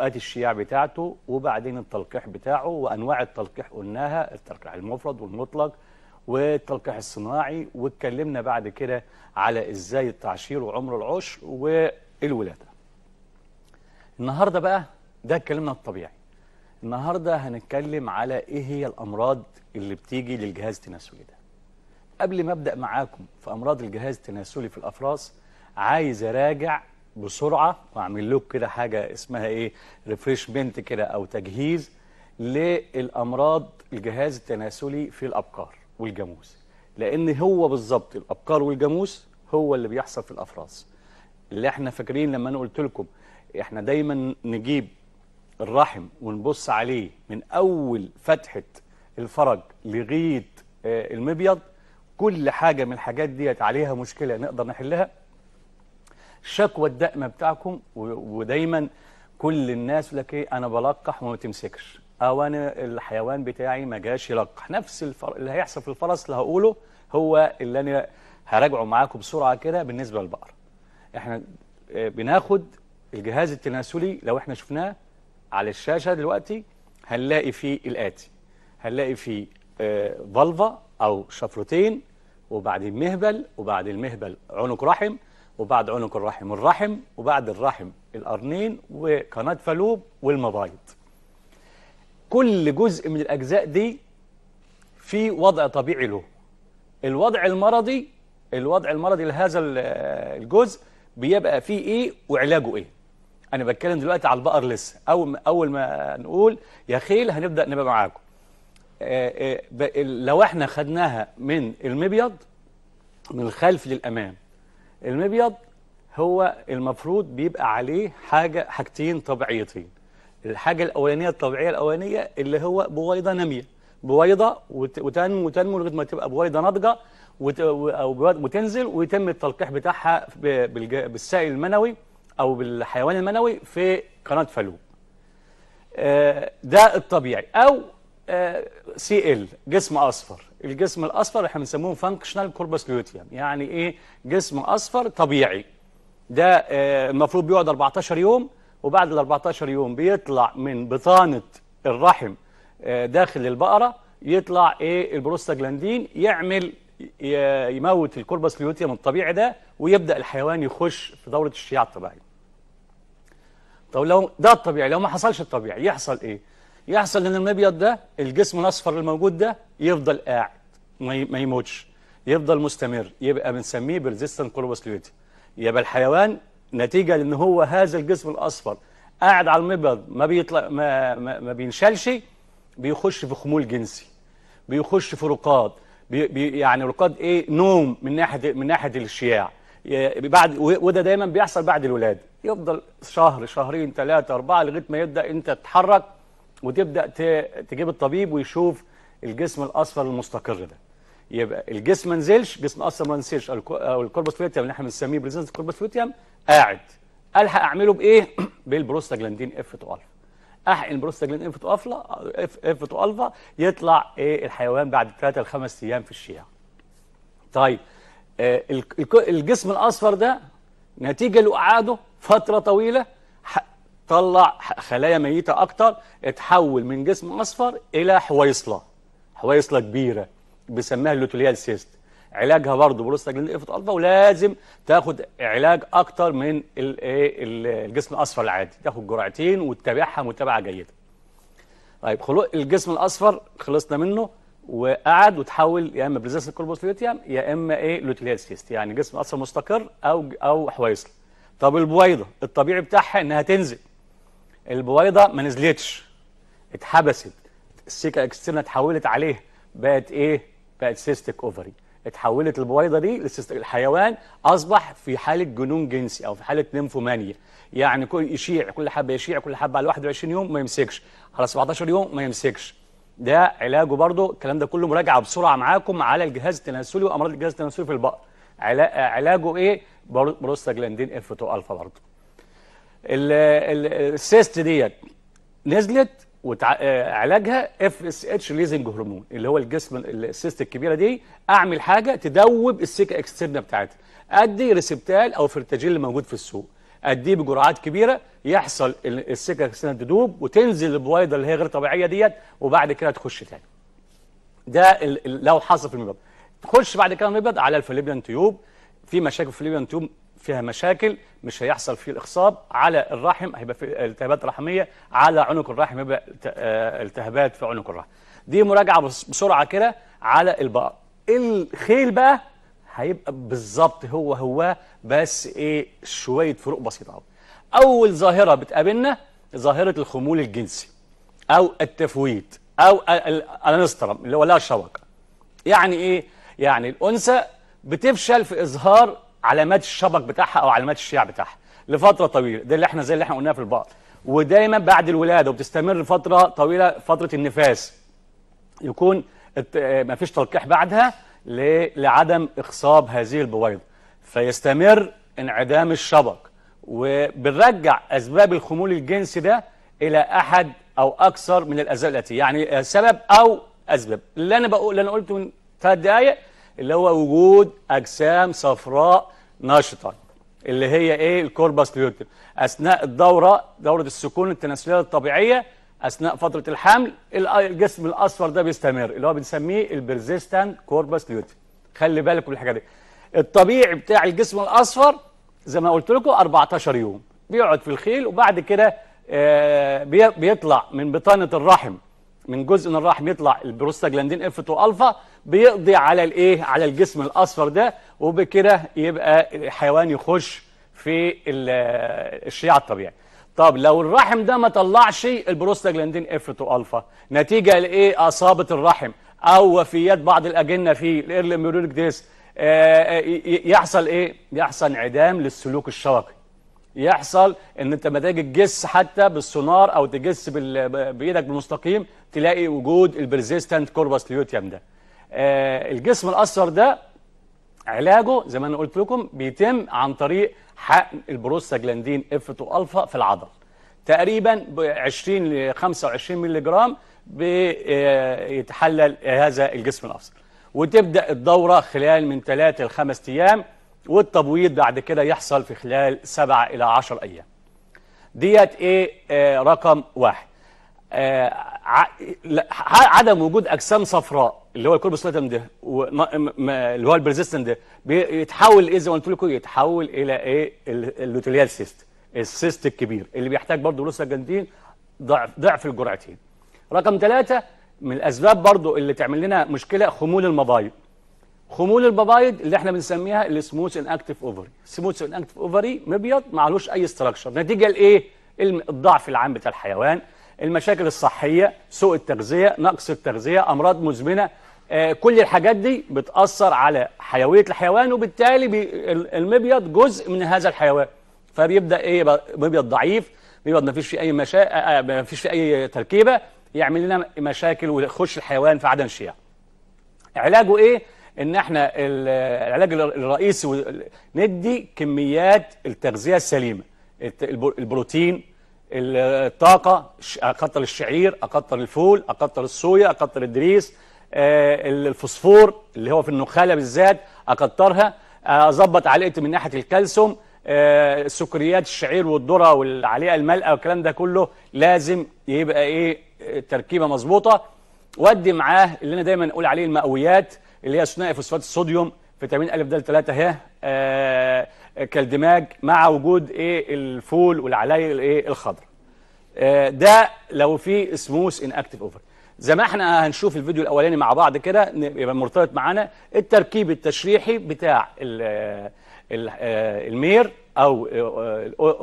توقات الشياع بتاعته وبعدين التلقيح بتاعه وانواع التلقيح قلناها التلقيح المفرد والمطلق والتلقيح الصناعي واتكلمنا بعد كده على ازاي التعشير وعمر العشر والولاده. النهارده بقى ده اتكلمنا الطبيعي. النهارده هنتكلم على ايه هي الامراض اللي بتيجي للجهاز التناسلي ده. قبل ما ابدا معاكم في امراض الجهاز التناسلي في الافراس عايز اراجع بسرعه واعمل لكم كده حاجه اسمها ايه ريفريشمنت كده او تجهيز للامراض الجهاز التناسلي في الابقار والجاموس لان هو بالظبط الابقار والجاموس هو اللي بيحصل في الافراز اللي احنا فاكرين لما انا قلت لكم احنا دايما نجيب الرحم ونبص عليه من اول فتحه الفرج لغايه آه، المبيض كل حاجه من الحاجات ديت عليها مشكله نقدر نحلها الشكوى الدائمه بتاعكم ودايما كل الناس يقول لك ايه انا بلقح وما تمسكش او آه، انا الحيوان بتاعي ما جاش يلقح نفس الفر... اللي هيحصل في الفرس اللي هقوله هو اللي انا هراجعه معاكم بسرعه كده بالنسبه للبقر احنا آه، بناخد الجهاز التناسلي لو احنا شفناه على الشاشه دلوقتي هنلاقي فيه الاتي هنلاقي فيه فالفا آه، او شفرتين وبعدين مهبل وبعد المهبل عنق رحم وبعد عنق الرحم الرحم وبعد الرحم القرنين وقناة فالوب والمبايض كل جزء من الأجزاء دي في وضع طبيعي له الوضع المرضي الوضع المرضي لهذا الجزء بيبقى فيه ايه وعلاجه ايه انا بتكلم دلوقتي على البقر لسه اول ما اول ما نقول يا خيل هنبدا نبقى معاكم آه، آه، لو احنا خدناها من المبيض من الخلف للامام المبيض هو المفروض بيبقى عليه حاجة حاجتين طبيعيتين الحاجة الأولانية الطبيعية الأولانية اللي هو بويضة نامية بويضة وتنمو وتنمو لغاية ما تبقى بويضة ناضجة وتنزل ويتم التلقيح بتاعها بالسائل المنوي أو بالحيوان المنوي في قناة فالوب آه، ده الطبيعي أو آه، سي ال جسم أصفر الجسم الاصفر احنا بنسموه فانكشنال كوربس لوتيوم يعني ايه جسم اصفر طبيعي ده آه، المفروض بيقعد 14 يوم وبعد ال 14 يوم بيطلع من بطانه الرحم آه، داخل البقره يطلع ايه البروستاجلاندين يعمل يموت الكوربس لوتيوم الطبيعي ده ويبدا الحيوان يخش في دوره الشياع الطبيعيه طب لو ده الطبيعي لو ما حصلش الطبيعي يحصل ايه يحصل ان المبيض ده الجسم الاصفر الموجود ده يفضل قاعد ما يموتش يفضل مستمر يبقى بنسميه بيرزيستنت كولوبوسليوتي يبقى الحيوان نتيجه لان هو هذا الجسم الاصفر قاعد على المبيض ما بيطلع ما, ما, ما بينشلش بيخش في خمول جنسي بيخش في رقاد بي بي يعني رقاد ايه نوم من ناحيه من ناحيه الشياع بعد وده دايما بيحصل بعد الولاده يفضل شهر شهرين ثلاثه اربعه لغايه ما يبدا انت تتحرك وتبدا تجيب الطبيب ويشوف الجسم الاصفر المستقر ده يبقى الجسم ما نزلش جسم اصلا ما نزلش او الكوربس اللي احنا بنسميه بريزنس كوربس فلوتيوم قاعد الحق اعمله بايه بالبروستاجلاندين اف 2 الفا احقن البروستاجلاندين اف 2 الفا اف 2 الفا يطلع ايه الحيوان بعد ثلاثه لخمس ايام في الشيع طيب آه، الجسم الاصفر ده نتيجه لقعاده فتره طويله طلع خلايا ميتة أكتر اتحول من جسم أصفر إلى حويصلة حويصلة كبيرة بيسميها اللوتوليال سيست علاجها برضه بروستاجلين اف الفا ولازم تاخد علاج اكتر من الجسم الاصفر العادي تاخد جرعتين وتتابعها متابعه جيده طيب خلو الجسم الاصفر خلصنا منه وقعد وتحول يا اما بريزنس كولبوسفيتيام يا اما ايه لوتيليال سيست يعني جسم اصفر مستقر او او حويصل طب البويضه الطبيعي بتاعها انها تنزل البويضه ما نزلتش اتحبست السيكا اكسترنا اتحولت عليه بقت ايه بقت سيستك اوفري اتحولت البويضه دي للسيستك الحيوان اصبح في حاله جنون جنسي او في حاله نيمفومانيا يعني كل يشيع كل حبه يشيع كل حبه على 21 يوم ما يمسكش على 17 يوم ما يمسكش ده علاجه برضه الكلام ده كله مراجعه بسرعه معاكم على الجهاز التناسلي وامراض الجهاز التناسلي في البقر علاجه ايه بروستاجلاندين اف 2 الفا برضه السيست ديت نزلت وعلاجها اف اس اتش ليزنج هرمون اللي هو الجسم السيست الكبيره دي اعمل حاجه تدوب السيكا اكسترنا بتاعتها ادي ريسبتال او فرتاجيل اللي موجود في السوق اديه بجرعات كبيره يحصل السيكا اكسترنا تدوب وتنزل البويضه اللي هي غير طبيعيه ديت وبعد كده تخش تاني ده لو حصل في المبيض تخش بعد كده المبيض على الفليبيان تيوب في مشاكل في الفليبيان تيوب فيها مشاكل مش هيحصل فيه الاخصاب على الرحم هيبقى في التهابات رحميه على عنق الرحم يبقى آه، التهابات في عنق الرحم دي مراجعه بسرعه كده على البقر الخيل بقى هيبقى بالظبط هو هو بس ايه شويه فروق بسيطه قوي اول ظاهره بتقابلنا ظاهره الخمول الجنسي او التفويت او الانسترم اللي هو لا شبكه يعني ايه يعني الانثى بتفشل في اظهار علامات الشبك بتاعها او علامات الشيع بتاعها لفتره طويله ده اللي احنا زي اللي احنا قلناه في البقر ودايما بعد الولاده وبتستمر فتره طويله فتره النفاس يكون ما فيش تلقيح بعدها لعدم اخصاب هذه البويضه فيستمر انعدام الشبك وبنرجع اسباب الخمول الجنسي ده الى احد او اكثر من الاسباب التي يعني سبب او اسباب اللي انا بقول اللي انا قلته من ثلاث دقائق اللي هو وجود أجسام صفراء نشطة اللي هي إيه الكوربس ليوتر أثناء الدورة دورة السكون التناسلية الطبيعية أثناء فترة الحمل الجسم الأصفر ده بيستمر اللي هو بنسميه البرزيستنت كوربس ليوتر خلي بالك من الحاجة دي الطبيعي بتاع الجسم الأصفر زي ما قلت لكم 14 يوم بيقعد في الخيل وبعد كده آه، بيطلع من بطانة الرحم من جزء من الرحم يطلع البروستاجلاندين اف 2 الفا بيقضي على الايه على الجسم الاصفر ده وبكده يبقى الحيوان يخش في الشيع الطبيعي طب لو الرحم ده ما طلعش البروستاجلاندين اف 2 الفا نتيجه لايه اصابه الرحم او وفيات بعض الاجنه فيه الايرلي ميوريك ديس آه، آه، يحصل ايه يحصل انعدام للسلوك الشوكي يحصل ان انت لما تيجي تجس حتى بالسونار او تجس بايدك بالمستقيم تلاقي وجود البرزيستنت كوربس ليوتيوم ده آه الجسم الاثر ده علاجه زي ما انا قلت لكم بيتم عن طريق حقن البروستاجلاندين اف 2 الفا في العضل تقريبا ب 20 ل 25 مللي جرام بيتحلل آه، هذا الجسم الاثر وتبدا الدوره خلال من ثلاث لخمس ايام والتبويض بعد كده يحصل في خلال 7 إلى 10 أيام ديت إيه آه رقم واحد آه عدم وجود أجسام صفراء اللي هو الكوربوسلاتم ده اللي هو البرزيستن ده بيتحول إيه زي ما قلت لكم يتحول إلى إيه اللوتيليال سيست السيست الكبير اللي بيحتاج برضه لوساجنتين ضعف ضعف الجرعتين رقم ثلاثة من الأسباب برضه اللي تعمل لنا مشكلة خمول المبايض خمول البابايد اللي احنا بنسميها السموث ان اكتف اوفري سموث ان اكتف اوفري مبيض معلوش اي استراكشر نتيجه لايه الضعف العام بتاع الحيوان المشاكل الصحيه سوء التغذيه نقص التغذيه امراض مزمنه آه كل الحاجات دي بتاثر على حيويه الحيوان وبالتالي المبيض جزء من هذا الحيوان فبيبدا ايه مبيض ضعيف مبيض ما فيش فيه اي مشا... آه، آه، ما فيش فيه اي تركيبه يعمل لنا مشاكل ويخش الحيوان في عدم شيع علاجه ايه ان احنا العلاج الرئيسي ندي كميات التغذيه السليمه البروتين الطاقه اقطر الشعير اقطر الفول اقطر الصويا اقطر الدريس آه، الفوسفور اللي هو في النخاله بالذات اقطرها اظبط علقتي من ناحيه الكالسيوم آه، سكريات الشعير والذره والعليقه المالقه والكلام ده كله لازم يبقى ايه تركيبه مظبوطه وادي معاه اللي انا دايما اقول عليه المقويات اللي هي ثنائي فوسفات الصوديوم فيتامين ا د 3 اهي آه، كالدماج مع وجود ايه الفول والعلايل الايه الخضراء آه، ده لو في سموث ان اكتف اوفر زي ما احنا هنشوف الفيديو الاولاني مع بعض كده يبقى مرتبط معانا التركيب التشريحي بتاع آه، المير او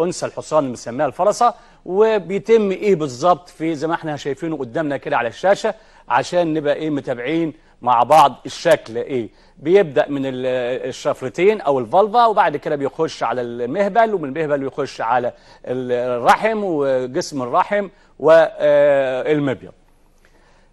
انثى الحصان بنسميها الفرسه وبيتم ايه بالظبط في زي ما احنا شايفينه قدامنا كده على الشاشه عشان نبقى ايه متابعين مع بعض الشكل ايه بيبدا من الشفرتين او الفالفا وبعد كده بيخش على المهبل ومن المهبل بيخش على الرحم وجسم الرحم والمبيض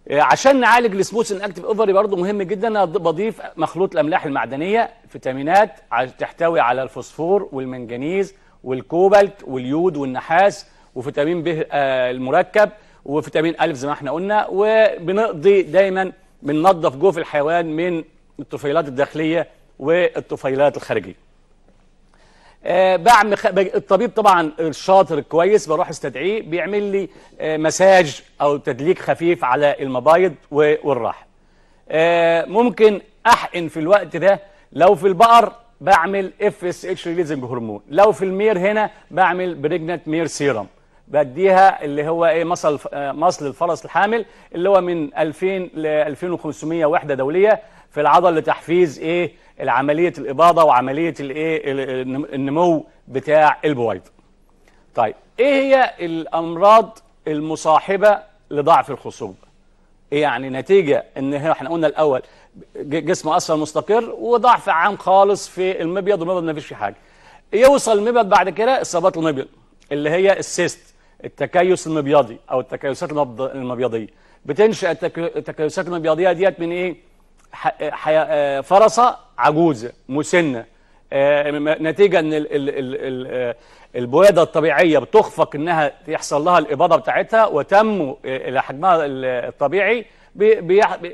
آه، آه، عشان نعالج السبوسن اكتيف اوفري برضه مهم جدا انا بضيف مخلوط الاملاح المعدنيه فيتامينات تحتوي على الفوسفور والمنجنيز والكوبالت واليود والنحاس وفيتامين ب آه، المركب وفيتامين ألف زي ما احنا قلنا وبنقضي دايما بننظف جوف الحيوان من الطفيلات الداخلية والطفيلات الخارجية آه بعمل خ... الطبيب طبعا الشاطر الكويس بروح استدعيه بيعمل لي آه مساج او تدليك خفيف على المبايض والراحه آه ممكن احقن في الوقت ده لو في البقر بعمل اف اس اتش ريليزنج هرمون لو في المير هنا بعمل بريجنت مير سيرم بديها اللي هو ايه مصل مصل الفرس الحامل اللي هو من 2000 ل 2500 وحده دوليه في العضل لتحفيز ايه العمليه الاباضه وعمليه الايه النمو بتاع البويض. طيب ايه هي الامراض المصاحبه لضعف الخصوبه؟ إيه يعني نتيجه ان احنا قلنا الاول جسم اصلا مستقر وضعف عام خالص في المبيض والمبيض ما فيش فيه حاجه. يوصل المبيض بعد كده اصابات المبيض اللي هي السيست التكيس المبيضي او التكيسات المبيضيه بتنشا التكيسات المبيضيه ديت من ايه آه، فرسه عجوزه مسنه آه، نتيجه ان آه، البويضه الطبيعيه بتخفق انها يحصل لها الاباضه بتاعتها وتنمو الى حجمها الطبيعي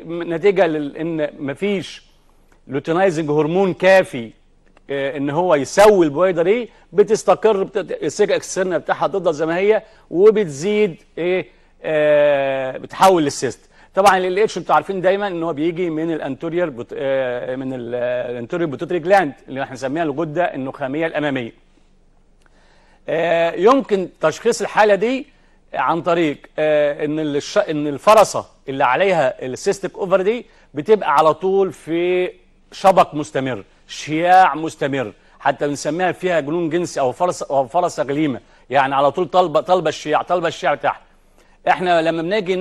نتيجه لان مفيش لوتينايزنج هرمون كافي آه، ان هو يسوي البويضه دي بتستقر السكه السنه بتاعها تفضل زي ما هي وبتزيد ايه آه بتحول للسيست طبعا الاتش انتوا عارفين دايما ان هو بيجي من الانتيرير بوت... آه من الانتيرير بوتوتري جلاند اللي احنا بنسميها الغده النخاميه الاماميه آه يمكن تشخيص الحاله دي عن طريق آه، ان الش... ان الفرصه اللي عليها السيستك اوفر دي بتبقى على طول في شبك مستمر شياع مستمر حتى بنسميها فيها جنون جنسي او فرس او فرس غليمه يعني على طول طلبه طلبه الشياع طلبه الشياع تحت احنا لما بنيجي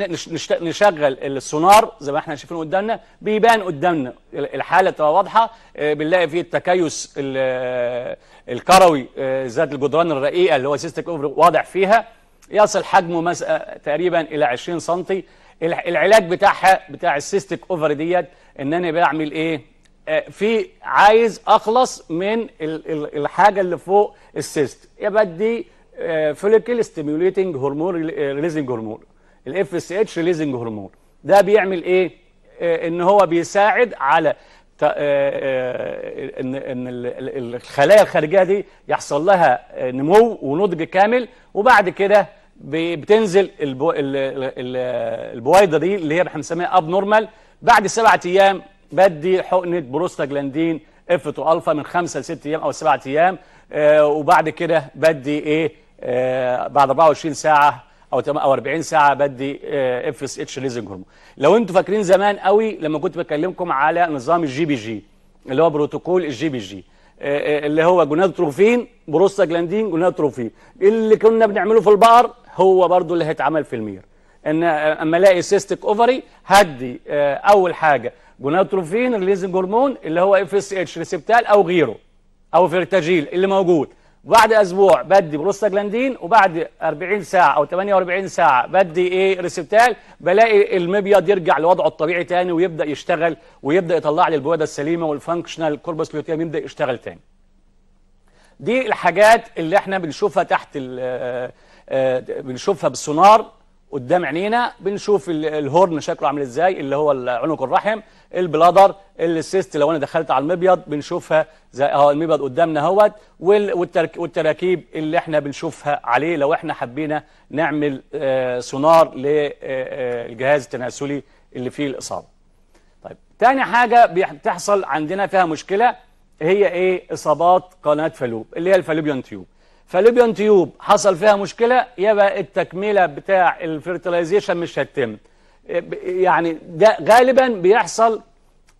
نشغل السونار زي ما احنا شايفين قدامنا بيبان قدامنا الحاله تبقى واضحه آه، بنلاقي فيه التكيس آه، الكروي آه، ذات الجدران الرقيقه اللي هو سيستك اوفر واضح فيها يصل حجمه تقريبا الى 20 سم العلاج بتاعها بتاع السيستك اوفر ديت ان انا بعمل ايه آه، في عايز اخلص من الحاجه اللي فوق السيست يبقى دي فوليكل ستيميوليتنج هرمون ريليزنج هرمون الاف اس اتش ريليزنج هرمون ده بيعمل ايه آه، ان هو بيساعد على آه، ان ان الخلايا الخارجيه دي يحصل لها نمو ونضج كامل وبعد كده بتنزل البويضه دي اللي هي بنسميها اب نورمال بعد سبعة ايام بدي حقنه بروستاجلاندين اف تو الفا من خمسه لست ايام او سبعة ايام آه وبعد كده بدي ايه آه بعد 24 ساعه او او 40 ساعه بدي آه، اف اس اتش ريزنج هرمون لو انتوا فاكرين زمان قوي لما كنت بكلمكم على نظام الجي بي جي اللي هو بروتوكول الجي بي جي اللي هو جونادوتروفين بروستاجلاندين جونادوتروفين اللي كنا بنعمله في البقر هو برضو اللي هيتعمل في المير ان اما الاقي سيستك اوفري هدي آه، اول حاجه جوناتروفين ريليزنج هرمون اللي هو اف اس اتش ريسبتال او غيره او فيرتاجيل اللي موجود بعد اسبوع بدي بروستاجلاندين وبعد 40 ساعه او 48 ساعه بدي ايه ريسبتال بلاقي المبيض يرجع لوضعه الطبيعي تاني ويبدا يشتغل ويبدا يطلع لي البويضه السليمه والفانكشنال كوربس لوتيام يبدا يشتغل تاني دي الحاجات اللي احنا بنشوفها تحت آه، آه، بنشوفها بالسونار قدام عينينا بنشوف الهورن شكله عامل ازاي اللي هو عنق الرحم البلادر السيست لو انا دخلت على المبيض بنشوفها زي اهو المبيض قدامنا اهوت والتراكيب اللي احنا بنشوفها عليه لو احنا حبينا نعمل آه، سونار للجهاز آه، آه، التناسلي اللي فيه الاصابه. طيب تاني حاجه بتحصل عندنا فيها مشكله هي ايه اصابات قناه فالوب اللي هي الفالوبيان تيوب. فليبيان تيوب حصل فيها مشكلة يبقى التكملة بتاع الفيرتلايزيشن مش هتتم يعني ده غالبا بيحصل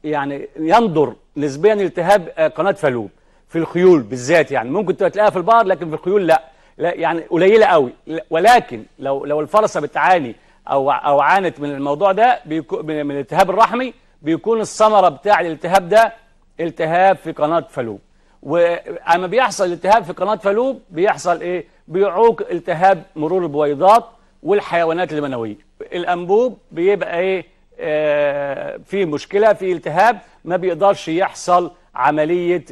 يعني يندر نسبيا التهاب قناة فالوب في الخيول بالذات يعني ممكن تلاقيها في البار لكن في الخيول لا, لا يعني قليلة قوي ولكن لو لو الفرسة بتعاني أو أو عانت من الموضوع ده بيكون من الالتهاب الرحمي بيكون الثمرة بتاع الالتهاب ده التهاب في قناة فالوب واما بيحصل التهاب في قناه فالوب بيحصل ايه بيعوق التهاب مرور البويضات والحيوانات المنويه الانبوب بيبقى ايه آه في مشكله في التهاب ما بيقدرش يحصل عمليه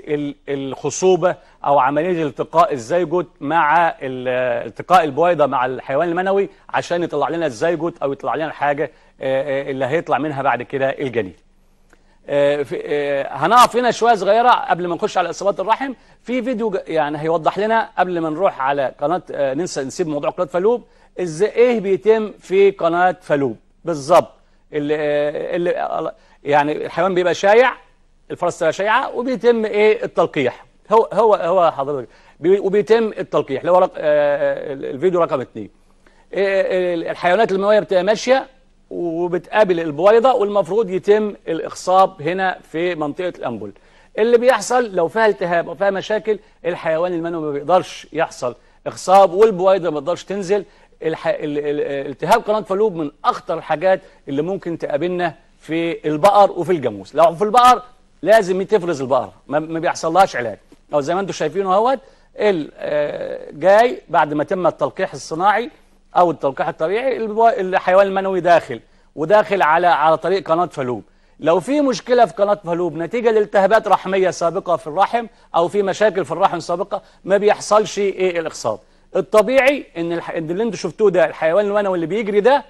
الخصوبه او عمليه التقاء الزيجوت مع التقاء البويضه مع الحيوان المنوي عشان يطلع لنا الزيجوت او يطلع لنا الحاجه آه، آه، اللي هيطلع منها بعد كده الجنين آه، آه، هنقف هنا شويه صغيره قبل ما نخش على اصابات الرحم في فيديو يعني هيوضح لنا قبل ما نروح على قناه آه، ننسى نسيب موضوع قناه فالوب ازاي ايه بيتم في قناه فالوب بالظبط اللي اللي يعني الحيوان بيبقى شايع الفرس تبقى شايعه وبيتم ايه التلقيح هو هو هو حضرتك وبيتم التلقيح اللي هو الفيديو رقم 2 إيه، الحيوانات المنويه بتبقى ماشيه وبتقابل البويضة والمفروض يتم الإخصاب هنا في منطقة الأنبول اللي بيحصل لو فيها التهاب أو فيها مشاكل الحيوان المنوي ما بيقدرش يحصل إخصاب والبويضة ما بتقدرش تنزل الح... ال... ال... التهاب قناة فالوب من أخطر الحاجات اللي ممكن تقابلنا في البقر وفي الجاموس لو في البقر لازم تفرز البقرة ما, ما بيحصلهاش علاج أو زي ما أنتم شايفينه اهوت آه، جاي بعد ما تم التلقيح الصناعي او التلقيح الطبيعي الحيوان المنوي داخل وداخل على على طريق قناه فالوب لو في مشكله في قناه فالوب نتيجه لالتهابات رحميه سابقه في الرحم او في مشاكل في الرحم سابقه ما بيحصلش ايه الاخصاب الطبيعي ان اللي انتم شفتوه ده الحيوان المنوي اللي بيجري ده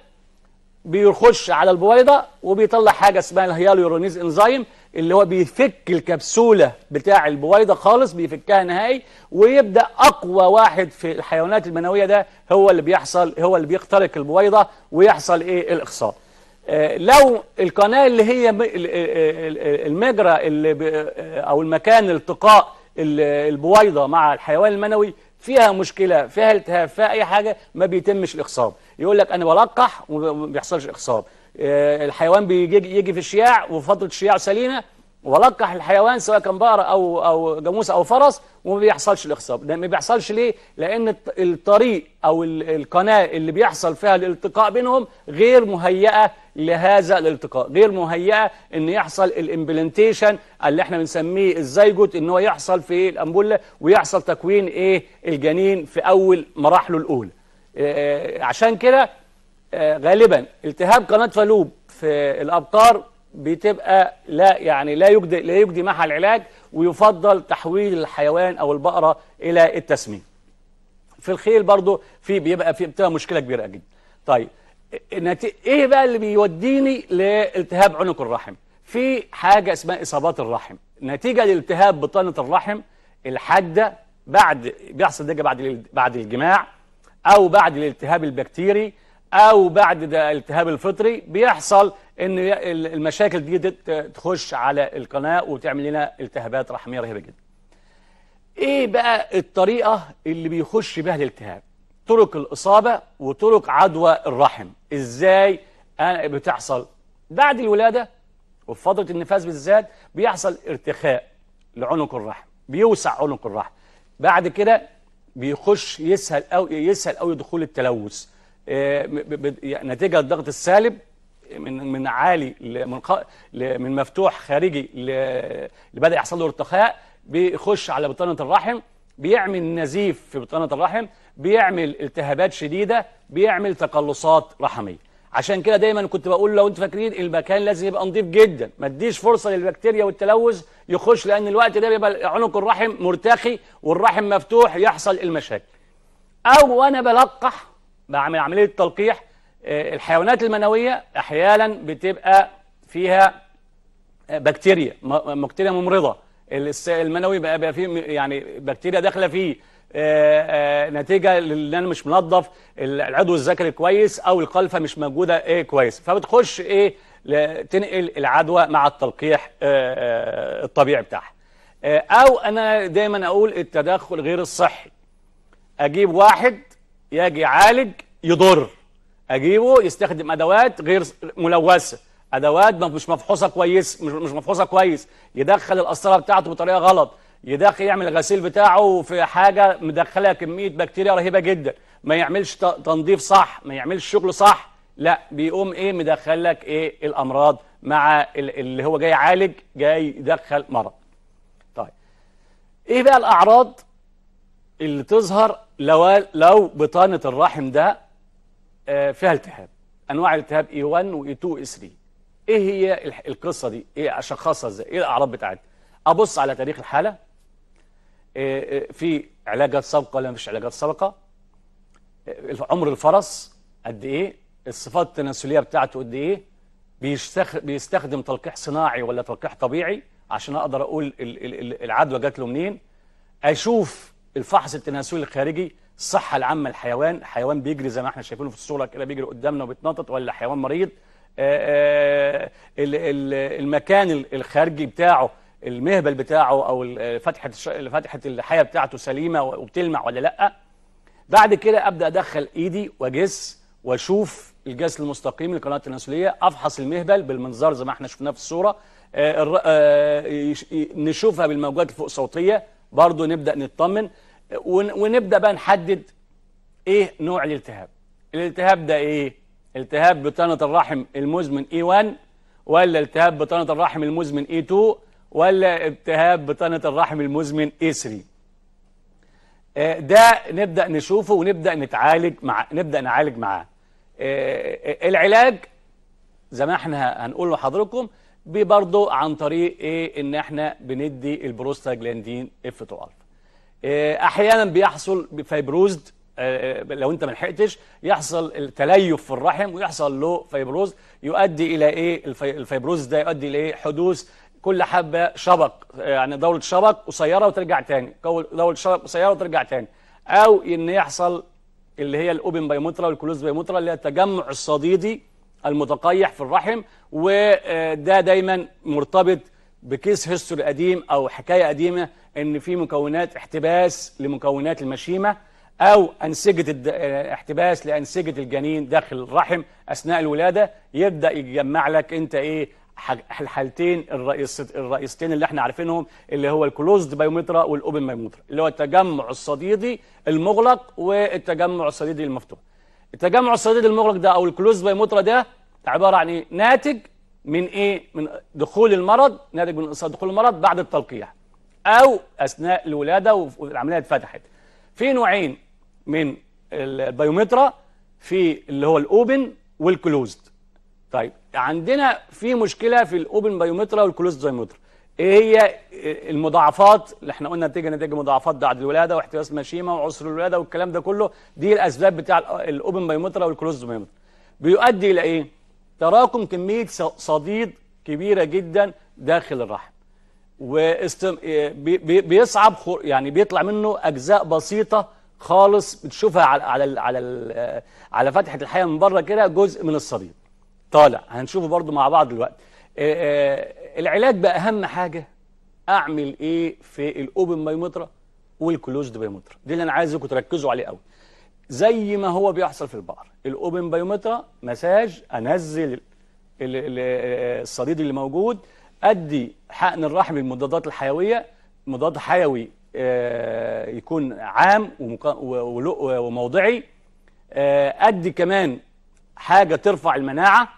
بيخش على البويضه وبيطلع حاجه اسمها الهيالورونيز انزيم اللي هو بيفك الكبسولة بتاع البويضة خالص بيفكها نهائي ويبدأ أقوى واحد في الحيوانات المنوية ده هو اللي بيحصل هو اللي بيخترق البويضة ويحصل إيه الإخصاب آه لو القناة اللي هي المجرى اللي آه، أو المكان التقاء البويضة مع الحيوان المنوي فيها مشكلة فيها التهاب فيها أي حاجة ما بيتمش الإخصاب يقول لك أنا بلقح وما بيحصلش إخصاب آه، الحيوان بيجي يجي في الشياع وفي فتره الشياع سليمه ولقح الحيوان سواء كان بقره او او جاموس او فرس وما بيحصلش الاخصاب ما بيحصلش ليه لان الطريق او القناه اللي بيحصل فيها الالتقاء بينهم غير مهيئه لهذا الالتقاء غير مهيئه ان يحصل الامبلنتيشن اللي احنا بنسميه الزيجوت ان هو يحصل في الامبوله ويحصل تكوين ايه الجنين في اول مراحله الاولى آه، آه، عشان كده آه، غالبا التهاب قناة فالوب في الأبقار بتبقى لا يعني لا يجدي لا يجدي معها العلاج ويفضل تحويل الحيوان أو البقرة إلى التسمين. في الخيل برضه في بيبقى في بتبقى مشكلة كبيرة جدا. طيب ايه بقى اللي بيوديني لالتهاب عنق الرحم؟ في حاجة اسمها إصابات الرحم. نتيجة لالتهاب بطانة الرحم الحادة بعد بيحصل ده بعد بعد الجماع أو بعد الالتهاب البكتيري أو بعد ده الالتهاب الفطري بيحصل إن المشاكل دي تخش على القناة وتعمل لنا التهابات رحمية رهيبة جدا إيه بقى الطريقة اللي بيخش بها الالتهاب طرق الإصابة وطرق عدوى الرحم إزاي بتحصل بعد الولادة وفي فترة النفاس بالذات بيحصل ارتخاء لعنق الرحم بيوسع عنق الرحم بعد كده بيخش يسهل أو يسهل أوي دخول التلوث آه، يعني نتيجه الضغط السالب من من عالي من مفتوح خارجي بدا يحصل له ارتخاء بيخش على بطانه الرحم بيعمل نزيف في بطانه الرحم بيعمل التهابات شديده بيعمل تقلصات رحميه عشان كده دايما كنت بقول لو انتوا فاكرين المكان لازم يبقى نظيف جدا ما تديش فرصه للبكتيريا والتلوث يخش لان الوقت ده بيبقى عنق الرحم مرتخي والرحم مفتوح يحصل المشاكل او انا بلقح بعمل عملية تلقيح آه، الحيوانات المنوية أحيانا بتبقى فيها آه، بكتيريا بكتيريا ممرضة المنوي بقى, بقى فيه يعني بكتيريا داخلة فيه آه، نتيجة لأن أنا مش منظف العضو الذكري كويس أو القلفة مش موجودة إيه كويس فبتخش إيه تنقل العدوى مع التلقيح الطبيعي بتاعها أو أنا دايما أقول التدخل غير الصحي أجيب واحد يجي يعالج يضر اجيبه يستخدم ادوات غير ملوثه ادوات مش مفحوصه كويس مش مفحوصه كويس يدخل القسطره بتاعته بطريقه غلط يدخل يعمل الغسيل بتاعه في حاجه مدخلها كميه بكتيريا رهيبه جدا ما يعملش تنظيف صح ما يعملش شغل صح لا بيقوم ايه مدخل لك ايه الامراض مع اللي هو جاي يعالج جاي يدخل مرض طيب ايه بقى الاعراض اللي تظهر لو لو بطانه الرحم ده آه، فيها التهاب انواع الالتهاب اي 1 واي 2 واي 3 ايه هي القصه دي ايه اشخصها ازاي ايه الاعراض بتاعتها ابص على تاريخ الحاله آه، آه، في علاجات سابقه ولا مفيش علاجات سابقه عمر الفرس قد ايه الصفات التناسليه بتاعته قد ايه بيستخدم تلقيح صناعي ولا تلقيح طبيعي عشان اقدر اقول العدوى جات له منين اشوف الفحص التناسلي الخارجي الصحه العامه للحيوان حيوان بيجري زي ما احنا شايفينه في الصوره كده بيجري قدامنا وبيتنطط ولا حيوان مريض آه، آه، المكان الخارجي بتاعه المهبل بتاعه او فتحه فتحه الحيه بتاعته سليمه وبتلمع ولا لا بعد كده ابدا ادخل ايدي واجس واشوف الجس المستقيم للقناه التناسليه افحص المهبل بالمنظار زي ما احنا شفناه في الصوره آه، نشوفها بالموجات الفوق صوتيه برضه نبدأ نطمن ونبدأ بقى نحدد ايه نوع الالتهاب الالتهاب ده ايه التهاب بطانة الرحم المزمن اي 1 ولا التهاب بطانة الرحم المزمن اي 2 ولا التهاب بطانة الرحم المزمن اي 3 آه، ده نبدأ نشوفه ونبدأ نتعالج مع نبدأ نعالج معاه آه، آه، العلاج زي ما احنا هنقول لحضراتكم برضو عن طريق ايه ان احنا بندي البروستاجلاندين اف آه، 12 احيانا بيحصل فيبروزد آه، آه، لو انت ما لحقتش يحصل التليف في الرحم ويحصل له فيبروز يؤدي الى ايه الفيبروز ده يؤدي الى ايه حدوث كل حبه شبك يعني دوره شبك قصيره وترجع تاني دوره شبك قصيره وترجع تاني او ان يحصل اللي هي الاوبن بايمترا والكلوز بايمترا اللي هي التجمع الصديدي المتقيح في الرحم وده دايما مرتبط بكيس هيستوري قديم او حكايه قديمه ان في مكونات احتباس لمكونات المشيمه او انسجه الد... احتباس لانسجه الجنين داخل الرحم اثناء الولاده يبدا يجمع لك انت ايه الحالتين الرئيس الرئيستين اللي احنا عارفينهم اللي هو الكلوزد بايومترا والاوبن بايومترا اللي هو التجمع الصديدي المغلق والتجمع الصديدي المفتوح التجمع الصديد المغلق ده او الكلوز باي مترا ده عباره عن ايه ناتج من ايه من دخول المرض ناتج من دخول المرض بعد التلقيح او اثناء الولاده والعمليه اتفتحت في نوعين من البيومترا في اللي هو الاوبن والكلوزد طيب عندنا في مشكله في الاوبن بايومترا والكلوزد بايومترا ايه هي المضاعفات اللي احنا قلنا نتيجه نتيجه مضاعفات بعد الولاده واحتباس مشيمه وعسر الولاده والكلام ده كله دي الاسباب بتاع الاوبن بايومترا والكلوز بايومترا بيؤدي الى ايه تراكم كميه صديد كبيره جدا داخل الرحم واستم... آه، بيصعب يعني بيطلع منه اجزاء بسيطه خالص بتشوفها على على على آه، على فتحه الحياه من بره كده جزء من الصديد طالع هنشوفه برده مع بعض دلوقتي آه، العلاج بقى اهم حاجه اعمل ايه في الاوبن بايومترا والكلوزد بايومترا دي اللي انا عايزكم تركزوا عليه قوي زي ما هو بيحصل في البقر الاوبن بايومترا مساج انزل الصديد اللي موجود ادي حقن الرحم المضادات الحيويه مضاد حيوي آه، يكون عام وموضعي آه، ادي كمان حاجه ترفع المناعه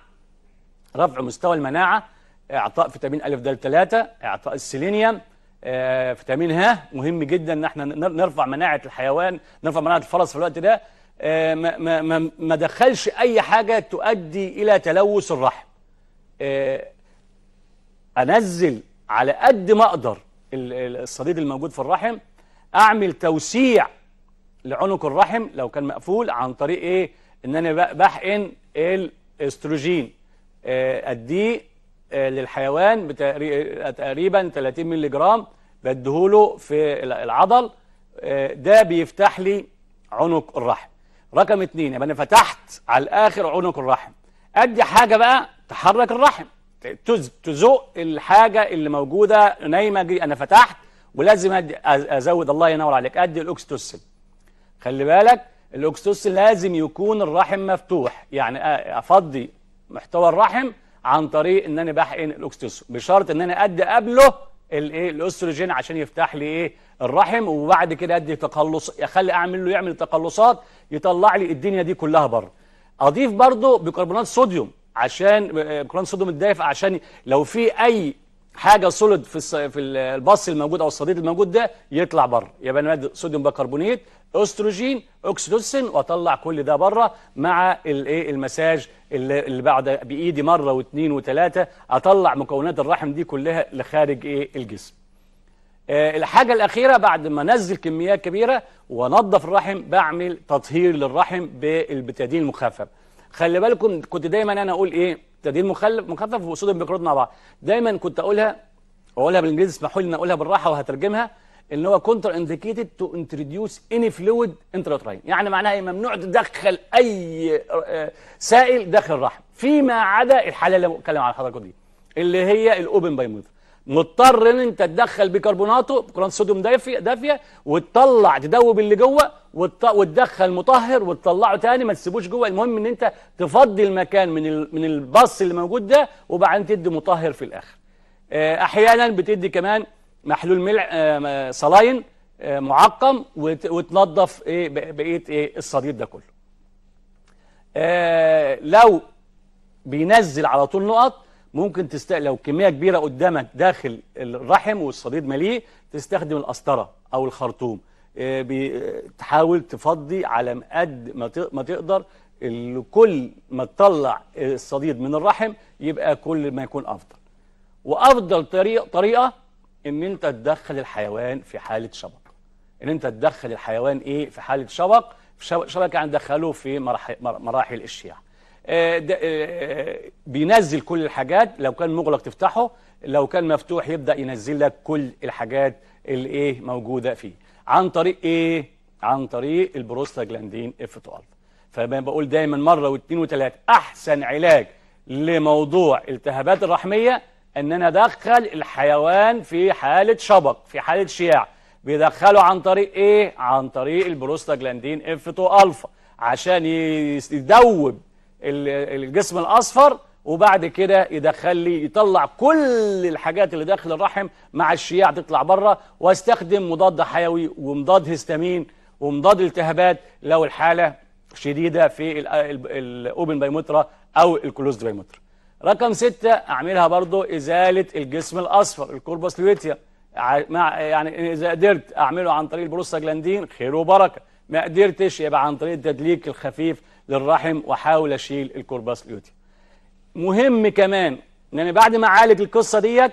رفع مستوى المناعه اعطاء فيتامين الف د 3 اعطاء السيلينيوم آه، فيتامين ه مهم جدا ان احنا نرفع مناعه الحيوان نرفع مناعه الفرس في الوقت ده آه، ما ما ما دخلش اي حاجه تؤدي الى تلوث الرحم آه، انزل على قد ما اقدر الصديد الموجود في الرحم اعمل توسيع لعنق الرحم لو كان مقفول عن طريق ايه ان انا بحقن الاستروجين آه، اديه للحيوان تقريبا 30 مللي جرام بديهوله في العضل آه، ده بيفتح لي عنق الرحم رقم اتنين يبقى انا فتحت على الاخر عنق الرحم ادي حاجه بقى تحرك الرحم تزق الحاجه اللي موجوده نايمه جي انا فتحت ولازم أدي ازود الله ينور عليك ادي الاكستوسل خلي بالك الاكستوسل لازم يكون الرحم مفتوح يعني افضي محتوى الرحم عن طريق ان انا بحقن الاكسيتوسين بشرط ان انا ادي قبله الايه الاستروجين عشان يفتح لي ايه الرحم وبعد كده ادي تقلص اخلي اعمل له يعمل تقلصات يطلع لي الدنيا دي كلها بره اضيف برضه بيكربونات صوديوم عشان آه، بيكربونات صوديوم الدافئ عشان لو في اي حاجه سوليد في في الباص الموجود او الصديد الموجود ده يطلع بره يبقى ماده صوديوم بيكربونات استروجين اوكسيتوسين واطلع كل ده بره مع الايه المساج اللي بعد بايدي مره واثنين وثلاثه اطلع مكونات الرحم دي كلها لخارج ايه الجسم آه، الحاجه الاخيره بعد ما انزل كميات كبيره وانضف الرحم بعمل تطهير للرحم بالبتادين المخفف خلي بالكم كنت دايما انا اقول ايه بتادين مخلف مخفف وصوديوم بيكرات مع بعض دايما كنت اقولها وأقولها بالانجليزي اسمحوا لي اقولها بالراحه وهترجمها اللي هو كونتر انديكيتد تو انتروديوس اني فلويد انتروتراين يعني معناها ايه ممنوع تدخل اي آه، سائل داخل الرحم فيما عدا الحاله اللي بتكلم على حضرتك دي اللي هي الاوبن باي بايموث مضطر ان انت تدخل بيكربوناته بيكربونات صوديوم دافيه دافيه وتطلع تدوب اللي جوه وتدخل مطهر وتطلعه تاني ما تسيبوش جوه المهم ان انت تفضي المكان من من البص اللي موجود ده وبعدين تدي مطهر في الاخر آه، احيانا بتدي كمان محلول ملع صلاين آه، آه، معقم وتنظف ايه بقيه ايه الصديد ده كله آه، لو بينزل على طول نقط ممكن تست... لو كميه كبيره قدامك داخل الرحم والصديد مليء تستخدم القسطره او الخرطوم آه تحاول تفضي على قد ما, ما تقدر كل ما تطلع الصديد من الرحم يبقى كل ما يكون افضل وافضل طريق... طريقه ان انت تدخل الحيوان في حالة شبق ان انت تدخل الحيوان ايه في حالة شبق في يعني دخله في مراحل الشيع آه، آه، آه، بينزل كل الحاجات لو كان مغلق تفتحه لو كان مفتوح يبدأ ينزل لك كل الحاجات اللي ايه موجودة فيه عن طريق ايه عن طريق البروستاجلاندين اف 12 فما بقول دايما مرة واثنين وثلاثة احسن علاج لموضوع التهابات الرحمية ان انا ادخل الحيوان في حاله شبق في حاله شياع بيدخله عن طريق ايه عن طريق البروستاجلاندين اف 2 الفا عشان يدوب الجسم الاصفر وبعد كده يدخل لي يطلع كل الحاجات اللي داخل الرحم مع الشياع تطلع بره واستخدم مضاد حيوي ومضاد هيستامين ومضاد التهابات لو الحاله شديده في الاوبن بايمترا او الكلوزد بايمترا رقم ستة اعملها برضو ازاله الجسم الاصفر الكوربوس لويتيا مع يعني اذا قدرت اعمله عن طريق البروستاجلاندين خير وبركه ما قدرتش يبقى عن طريق التدليك الخفيف للرحم واحاول اشيل الكوربوس لويتيا مهم كمان ان انا بعد ما اعالج القصه ديت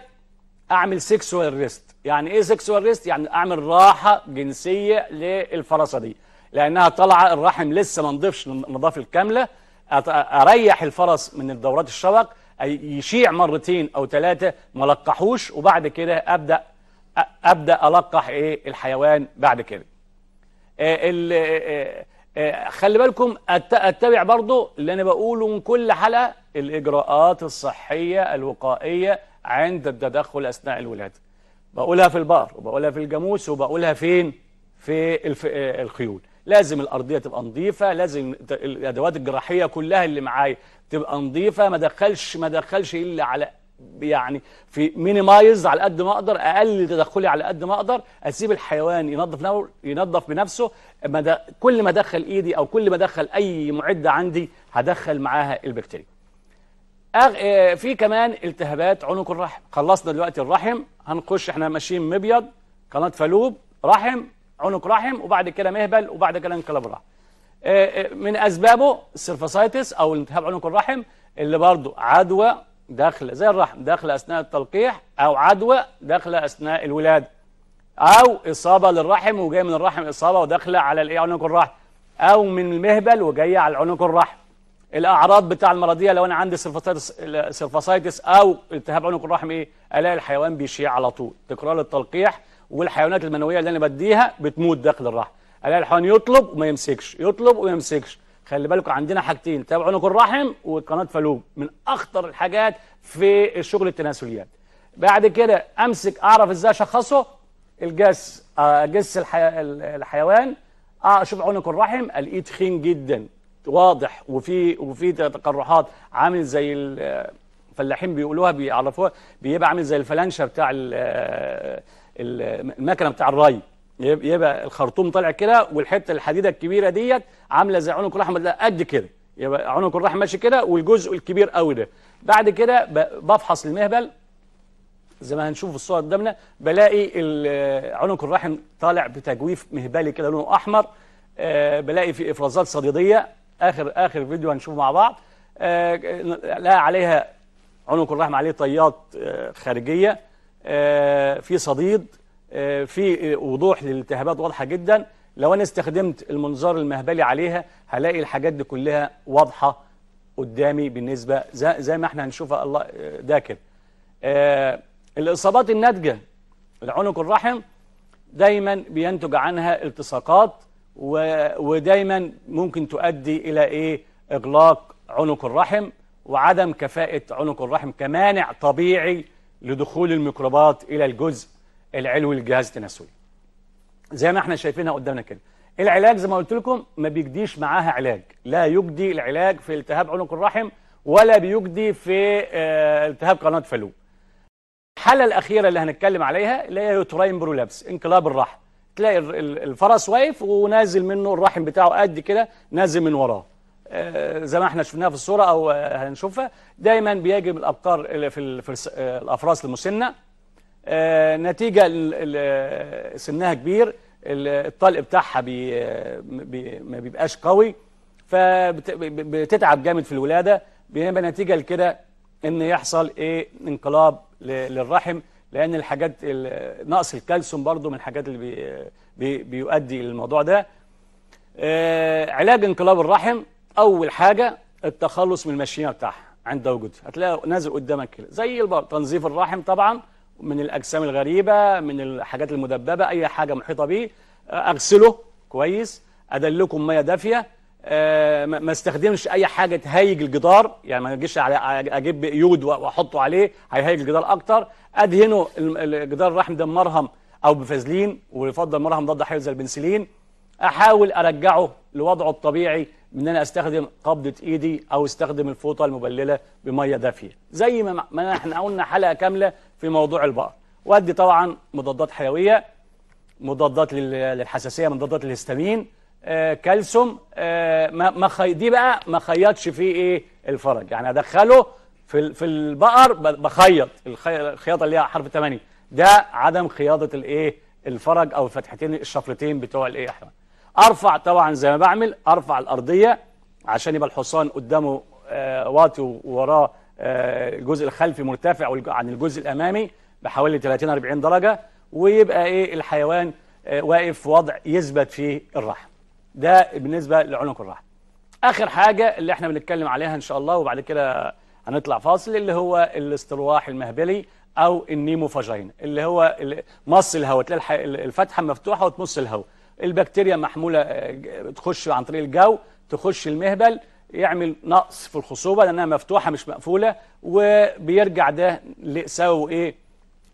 اعمل سيكسوال ريست يعني ايه سيكسوال ريست يعني اعمل راحه جنسيه للفرصه دي لانها طالعه الرحم لسه ما نضفش النظافه الكامله اريح الفرس من الدورات الشوك يشيع مرتين او ثلاثه ما لقحوش وبعد كده ابدا ابدا القح ايه الحيوان بعد كده آه، آه، آه، خلي بالكم اتبع برضو اللي انا بقوله من كل حلقه الاجراءات الصحيه الوقائيه عند التدخل اثناء الولاده بقولها في البقر وبقولها في الجاموس وبقولها فين في الخيول لازم الارضيه تبقى نظيفه لازم الادوات الجراحيه كلها اللي معايا تبقى نظيفه ما دخلش ما دخلش الا على يعني في مينيمايز على قد ما اقدر اقلل تدخلي على قد ما اقدر اسيب الحيوان ينظف نور ينظف بنفسه كل ما ادخل ايدي او كل ما ادخل اي معده عندي هدخل معاها البكتيريا أغ... آه، في كمان التهابات عنق الرحم خلصنا دلوقتي الرحم هنخش احنا ماشيين مبيض قناه فالوب رحم عنق رحم وبعد كده مهبل وبعد كده انقلاب الرحم آه، آه، من اسبابه السيرفاسايتس او التهاب عنق الرحم اللي برضه عدوى داخله زي الرحم داخله اثناء التلقيح او عدوى داخله اثناء الولاده او اصابه للرحم وجايه من الرحم اصابه وداخله على الايه عنق الرحم او من المهبل وجايه على عنق الرحم الاعراض بتاع المرضيه لو انا عندي سيرفاسايتس او التهاب عنق الرحم ايه الاقي الحيوان بيشيع على طول تكرار التلقيح والحيوانات المنويه اللي انا بديها بتموت داخل الرحم الاقي الحيوان يطلب وما يمسكش يطلب وما يمسكش خلي بالكم عندنا حاجتين تابع عنق الرحم وقناه فالوب من اخطر الحاجات في الشغل التناسليات بعد كده امسك اعرف ازاي اشخصه الجس اجس آه، الحي... الحيوان اشوف آه، عنق الرحم الاقيه تخين جدا واضح وفي وفي تقرحات عامل زي الفلاحين بيقولوها بيعرفوها بيبقى عامل زي الفلانشه بتاع آه، المكنه بتاع الري يبقى الخرطوم طالع كده والحته الحديده الكبيره ديت عامله زي عنق الرحم ده قد كده يبقى عنق الرحم ماشي كده والجزء الكبير قوي ده بعد كده بفحص المهبل زي ما هنشوف في الصور قدامنا بلاقي عنق الرحم طالع بتجويف مهبلي كده لونه احمر آه بلاقي في افرازات صديديه اخر اخر فيديو هنشوفه مع بعض آه لا عليها عنق الرحم عليه طيات آه خارجيه آه، في صديد آه، في وضوح للالتهابات واضحة جدا لو أنا استخدمت المنظار المهبلي عليها هلاقي الحاجات دي كلها واضحة قدامي بالنسبة زي ما احنا هنشوفها الله آه، ده كده آه، الإصابات الناتجة لعنق الرحم دايما بينتج عنها التصاقات ودايما ممكن تؤدي إلى إيه إغلاق عنق الرحم وعدم كفاءة عنق الرحم كمانع طبيعي لدخول الميكروبات إلى الجزء العلوي للجهاز التناسلي زي ما احنا شايفينها قدامنا كده العلاج زي ما قلت لكم ما بيجديش معاها علاج لا يجدي العلاج في التهاب عنق الرحم ولا بيجدي في آه، التهاب قناه فالو الحاله الاخيره اللي هنتكلم عليها اللي هي يوتراين برولابس انقلاب الرحم تلاقي الفرس واقف ونازل منه الرحم بتاعه قد كده نازل من وراه آه، زي ما احنا شفناها في الصوره او آه، هنشوفها دايما بيجب الابقار في الافراس المسنه آه، نتيجة آه، سنها كبير الطلق بتاعها بي آه، بي ما بيبقاش قوي فبتتعب جامد في الولادة بيبقى نتيجة لكده ان يحصل ايه انقلاب للرحم لان الحاجات نقص الكالسيوم برضو من الحاجات اللي بي بي بيؤدي للموضوع ده آه علاج انقلاب الرحم اول حاجه التخلص من المشيمه بتاعها عند وجودها هتلاقيها نازل قدامك كده زي تنظيف الرحم طبعا من الأجسام الغريبة من الحاجات المدببة أي حاجة محيطة بيه أغسله كويس أدلكم مية دافية آه، ما استخدمش أي حاجة تهيج الجدار يعني ما أجيش أجيب يود وأحطه عليه هيهيج الجدار أكتر أدهنه الجدار الرحم ده بمرهم أو بفازلين ويفضل مرهم ضد حيوز زي البنسلين أحاول أرجعه لوضعه الطبيعي ان انا استخدم قبضه ايدي او استخدم الفوطه المبلله بميه دافيه زي ما ما احنا قلنا حلقه كامله في موضوع البقر وادي طبعا مضادات حيويه مضادات للحساسيه مضادات الهستامين آه كالسيوم آه ما خي... دي بقى ما خيطش فيه ايه الفرج يعني ادخله في في البقر بخيط الخياطه اللي هي حرف 8 ده عدم خياطه الايه الفرج او الفتحتين الشفرتين بتوع الايه يا ارفع طبعا زي ما بعمل ارفع الارضيه عشان يبقى الحصان قدامه آه، واطي ووراه الجزء آه، الخلفي مرتفع عن الجزء الامامي بحوالي 30 40 درجه ويبقى ايه الحيوان آه، واقف في وضع يثبت فيه الرحم ده بالنسبه لعنق الرحم اخر حاجه اللي احنا بنتكلم عليها ان شاء الله وبعد كده هنطلع فاصل اللي هو الاسترواح المهبلي او النيموفاجين اللي هو مص الهواء تلاقي الفتحه مفتوحه وتمص الهواء البكتيريا محمولة آه، تخش عن طريق الجو تخش المهبل يعمل نقص في الخصوبة لأنها مفتوحة مش مقفولة وبيرجع ده لسبب إيه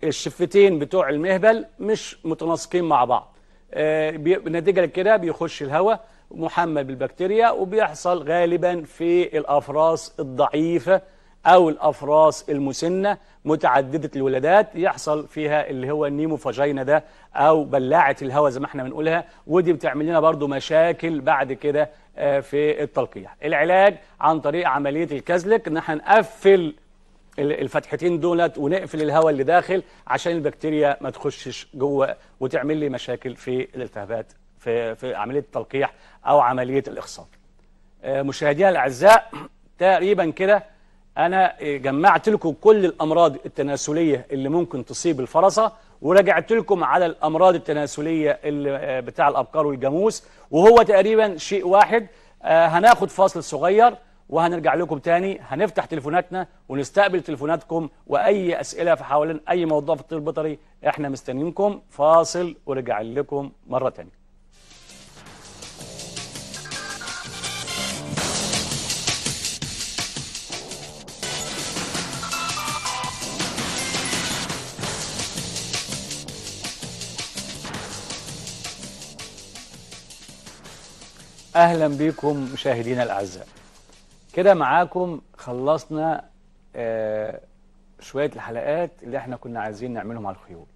الشفتين بتوع المهبل مش متناسقين مع بعض آه، نتيجة لكده بيخش الهواء محمل بالبكتيريا وبيحصل غالبا في الأفراس الضعيفة أو الأفراس المسنة متعددة الولادات يحصل فيها اللي هو النيموفاجينا ده أو بلاعة الهواء زي ما احنا بنقولها ودي بتعمل لنا برضو مشاكل بعد كده آه، في التلقيح العلاج عن طريق عملية الكازلك إن احنا نقفل الفتحتين دولت ونقفل الهواء اللي داخل عشان البكتيريا ما تخشش جوه وتعمل لي مشاكل في الالتهابات في في عمليه التلقيح او عمليه الاخصاب. آه، مشاهدينا الاعزاء تقريبا كده أنا جمعت لكم كل الأمراض التناسلية اللي ممكن تصيب الفرسة ورجعت لكم على الأمراض التناسلية اللي آه، بتاع الأبقار والجاموس وهو تقريبا شيء واحد آه، هناخد فاصل صغير وهنرجع لكم تاني هنفتح تليفوناتنا ونستقبل تليفوناتكم وأي أسئلة في حوالين أي موضوع في الطب البيطري احنا مستنيينكم فاصل ورجع لكم مرة تانية اهلا بكم مشاهدينا الاعزاء كده معاكم خلصنا آه، شويه الحلقات اللي احنا كنا عايزين نعملهم على الخيول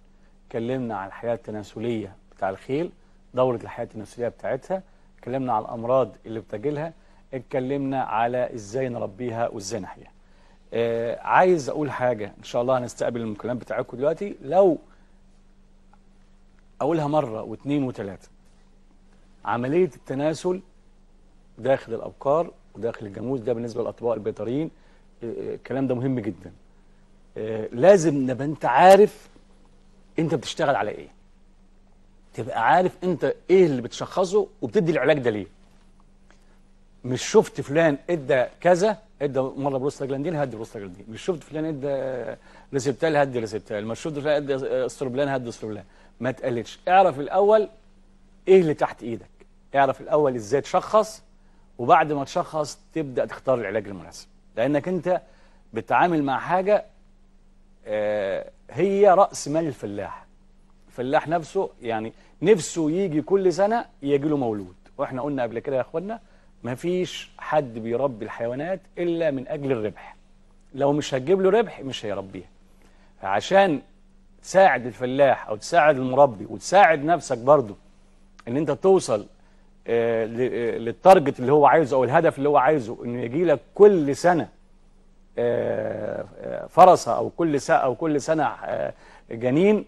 اتكلمنا على الحياه التناسليه بتاع الخيل دوره الحياه التناسليه بتاعتها اتكلمنا على الامراض اللي بتجيلها اتكلمنا على ازاي نربيها وازاي نحيها آه، عايز اقول حاجه ان شاء الله هنستقبل المكالمات بتاعتكم دلوقتي لو اقولها مره واثنين وثلاثه عمليه التناسل داخل الابقار وداخل الجاموس ده بالنسبه للاطباء البيطريين آه، آه، الكلام ده مهم جدا آه، لازم نبقى انت عارف انت بتشتغل على ايه تبقى عارف انت ايه اللي بتشخصه وبتدي العلاج ده ليه مش شفت فلان ادى كذا ادى مره بروستاجلاندين هدي بروستاجلاندين مش شفت فلان ادى ريسبتال هدي ريسبتال مش شفت فلان ادى استروبلان هدي استروبلان ما تقلتش اعرف الاول ايه اللي تحت ايدك اعرف الاول ازاي تشخص وبعد ما تشخص تبدا تختار العلاج المناسب لانك انت بتتعامل مع حاجه آه، هي راس مال الفلاح الفلاح نفسه يعني نفسه يجي كل سنه يجي له مولود واحنا قلنا قبل كده يا اخوانا مفيش حد بيربي الحيوانات الا من اجل الربح لو مش هتجيب له ربح مش هيربيها عشان تساعد الفلاح او تساعد المربي وتساعد نفسك برضه ان انت توصل آه، آه، للتارجت اللي هو عايزه او الهدف اللي هو عايزه انه يجي لك كل سنه آه، فرسه او كل سنه او كل سنه جنين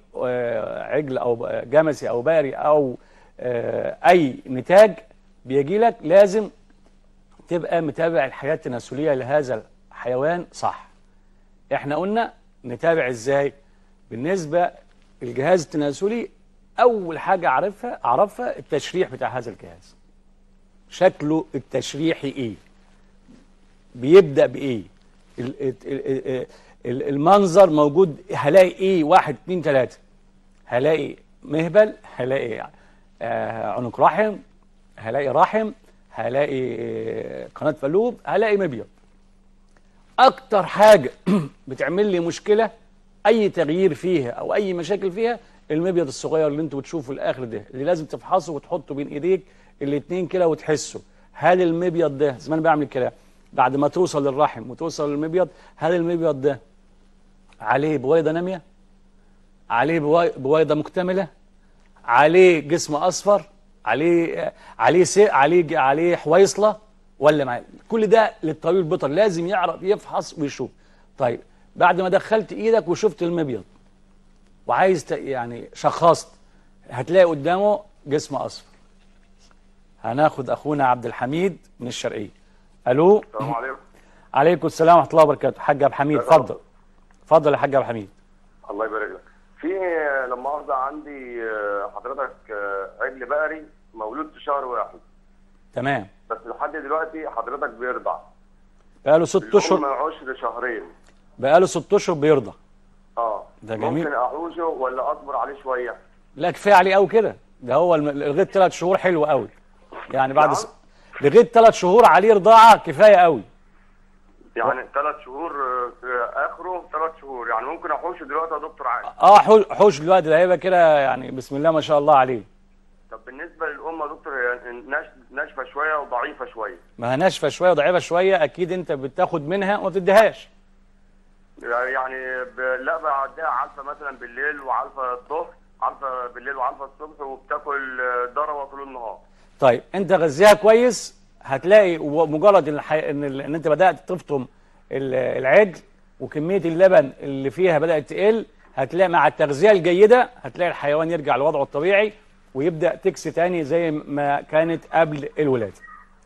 عجل او جمسي او باري او اي نتاج بيجي لك لازم تبقى متابع الحياه التناسليه لهذا الحيوان صح احنا قلنا نتابع ازاي بالنسبه للجهاز التناسلي أول حاجة أعرفها أعرفها التشريح بتاع هذا الجهاز شكله التشريحي إيه بيبدأ بإيه المنظر موجود هلاقي إيه واحد اتنين تلاتة هلاقي مهبل هلاقي آه عنق رحم هلاقي رحم هلاقي آه، قناة فلوب هلاقي مبيض أكتر حاجة بتعمل لي مشكلة أي تغيير فيها أو أي مشاكل فيها المبيض الصغير اللي انتوا بتشوفوا الاخر ده اللي لازم تفحصه وتحطه بين ايديك الاثنين كده وتحسه هل المبيض ده زي ما انا بعمل كده بعد ما توصل للرحم وتوصل للمبيض هل المبيض ده عليه بويضه ناميه عليه بويضه مكتمله عليه جسم اصفر عليه عليه سي عليه عليه حويصله ولا معاه كل ده للطبيب البيطري لازم يعرف يفحص ويشوف طيب بعد ما دخلت ايدك وشفت المبيض وعايز يعني شخصت هتلاقي قدامه جسم اصفر هناخد اخونا عبد الحميد من الشرقيه الو السلام عليكم عليكم السلام ورحمه الله وبركاته حاج عبد الحميد اتفضل اتفضل يا حاج عبد الحميد الله يبارك لك في لما اخضع عندي آه، حضرتك آه، عجل بقري مولود في شهر واحد تمام بس لحد دلوقتي حضرتك بيرضع بقاله ست اشهر عشر شهرين بقاله ست اشهر بيرضع اه ده جميل ممكن احوشه ولا اصبر عليه شويه لا كفايه عليه قوي كده ده هو لغايه ثلاث شهور حلو قوي يعني بعد نعم. س... لغايه ثلاث شهور عليه رضاعه كفايه قوي يعني ثلاث شهور آه، اخره ثلاث شهور يعني ممكن احوشه دلوقتي يا دكتور عادي اه حوش دلوقتي ده هيبقى كده يعني بسم الله ما شاء الله عليه طب بالنسبه للام يا دكتور هي ناشفه شويه وضعيفه شويه ما هي ناشفه شويه وضعيفه شويه اكيد انت بتاخد منها وما بتديهاش يعني لا عندها علفه مثلا بالليل وعلفه الظهر علفه بالليل وعلفه الصبح وبتاكل ذره آه، طول النهار طيب انت غذيها كويس هتلاقي مجرد ان الحي... ان, انت بدات تفطم العجل وكميه اللبن اللي فيها بدات تقل هتلاقي مع التغذيه الجيده هتلاقي الحيوان يرجع لوضعه الطبيعي ويبدا تكس تاني زي ما كانت قبل الولاده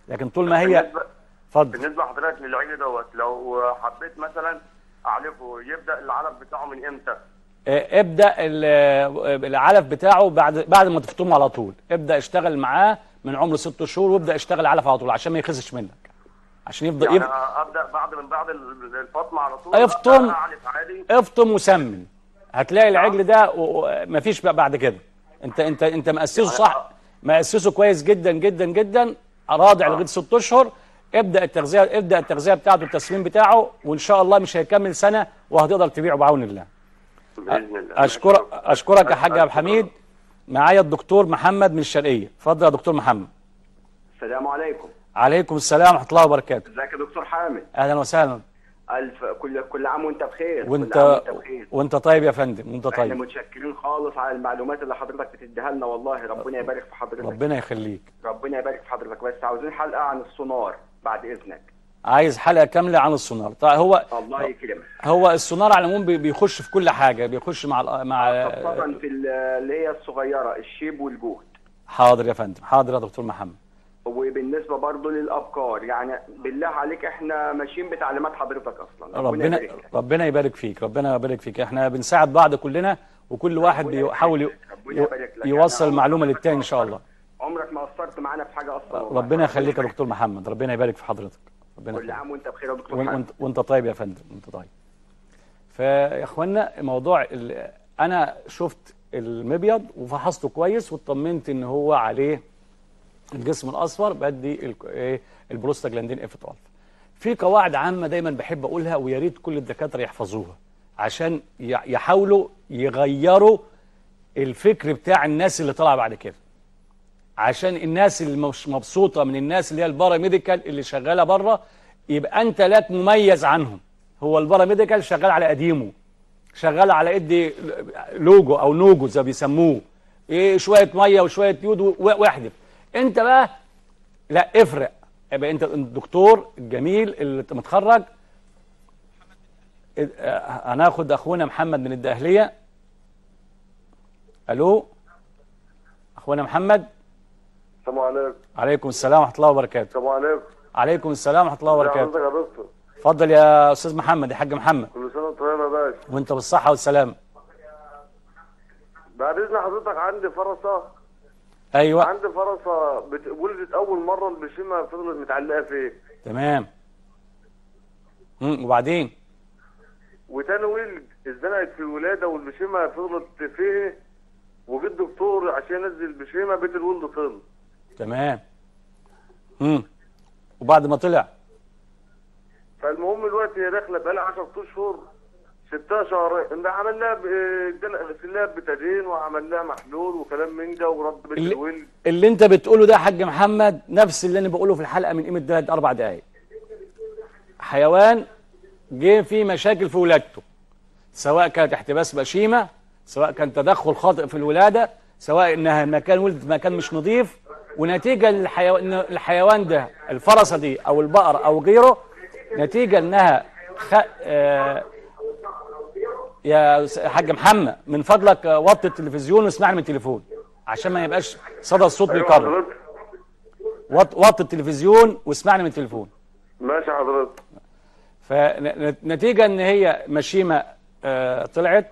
لكن طول ما هي اتفضل بالنسبه لحضرتك للعجل دوت لو حبيت مثلا اعلفه يبدا العلف بتاعه من امتى؟ آه، ابدا آه، العلف بتاعه بعد بعد ما تفطمه على طول ابدا اشتغل معاه من عمر ست شهور وابدا اشتغل علف على طول عشان ما يخزش منك عشان يفضل يعني يفضل ابدا بعد من بعد الفطم على طول افطم افطم وسمن هتلاقي نعم. العجل ده مفيش بقى بعد كده انت انت انت مأسسه يعني صح مأسسه كويس جدا جدا جدا راضع لغايه ست اشهر ابدا التغذيه ابدا التغذيه بتاعته التصميم بتاعه وان شاء الله مش هيكمل سنه وهتقدر تبيعه بعون الله باذن الله اشكرك اشكرك يا حاج عبد الحميد معايا الدكتور محمد من الشرقيه اتفضل يا دكتور محمد السلام عليكم عليكم السلام ورحمه الله وبركاته ازيك يا دكتور حامد اهلا وسهلا الف كل كل عام وانت بخير وانت وانت, بخير. وانت طيب يا فندم وانت طيب احنا متشكرين خالص على المعلومات اللي حضرتك بتديها لنا والله ربنا يبارك في حضرتك ربنا يخليك ربنا يبارك في حضرتك بس عاوزين حلقه عن السونار بعد اذنك عايز حلقه كامله عن السونار طيب هو الله يكرمك هو السونار على العموم بيخش في كل حاجه بيخش مع مع آه، خاصه في اللي هي الصغيره الشيب والجهد حاضر يا فندم حاضر يا دكتور محمد وبالنسبه برضه للابكار يعني بالله عليك احنا ماشيين بتعليمات حضرتك اصلا ربنا ربنا يبارك فيك ربنا يبارك فيك احنا بنساعد بعض كلنا وكل واحد بيحاول يوصل يعني المعلومه للتاني ان شاء الله عمرك ما قصرت معانا في حاجه اصلا ربنا يخليك يا دكتور محمد ربنا يبارك في حضرتك ربنا كل عام وانت بخير يا دكتور محمد وانت طيب يا فندم وانت طيب فيا اخوانا موضوع انا شفت المبيض وفحصته كويس واطمنت ان هو عليه الجسم الاصفر بدي إيه، البروستاجلاندين اف 12 في قواعد عامه دايما بحب اقولها ويا ريت كل الدكاتره يحفظوها عشان يحاولوا يغيروا الفكر بتاع الناس اللي طالعه بعد كده عشان الناس اللي مش مبسوطه من الناس اللي هي الباراميديكال اللي شغاله بره يبقى انت لا تميز عنهم هو الباراميديكال شغال على قديمه شغال على قد لوجو او نوجو زي ما بيسموه ايه شويه ميه وشويه يود واحدف انت بقى لا افرق يبقى انت الدكتور الجميل اللي متخرج آه، هناخد اخونا محمد من الداهليه الو اخونا محمد السلام عليكم عليكم السلام ورحمه الله وبركاته السلام عليكم عليكم السلام ورحمه الله وبركاته حضرتك يا دكتور اتفضل يا استاذ محمد يا حاج محمد كل سنه وانت طيب يا باشا وانت بالصحه والسلامه بعد اذن حضرتك عندي فرصه ايوه عندي فرصه بت... ولدت اول مره البشيمه فضلت متعلقه فيه تمام امم وبعدين وتاني ولد اتزنقت في الولاده والبشيمه فضلت فيه وجيت دكتور عشان ينزل البشيمه بيت الولد طل تمام امم وبعد ما طلع فالمهم دلوقتي هي داخله بقى لها 10 اشهر ستة شهرين عملناها عملناه غسلناه بتدين وعملناها محلول وكلام من ده ورد بالويل اللي انت بتقوله ده يا حاج محمد نفس اللي انا بقوله في الحلقه من قيمه ثلاث اربع دقائق حيوان جه فيه مشاكل في ولادته سواء كانت احتباس بشيمه سواء كان تدخل خاطئ في الولاده سواء انها مكان ولدت مكان مش نظيف ونتيجة الحيوان ده الفرسة دي أو البقر أو غيره نتيجة أنها خ... آه... يا حاج محمد من فضلك وطي التلفزيون واسمعني من التليفون عشان ما يبقاش صدى الصوت أيوة، بيكرر أيوة وط... وطي التلفزيون واسمعني من التليفون ماشي حضرتك فنتيجة ان هي مشيمة آه، طلعت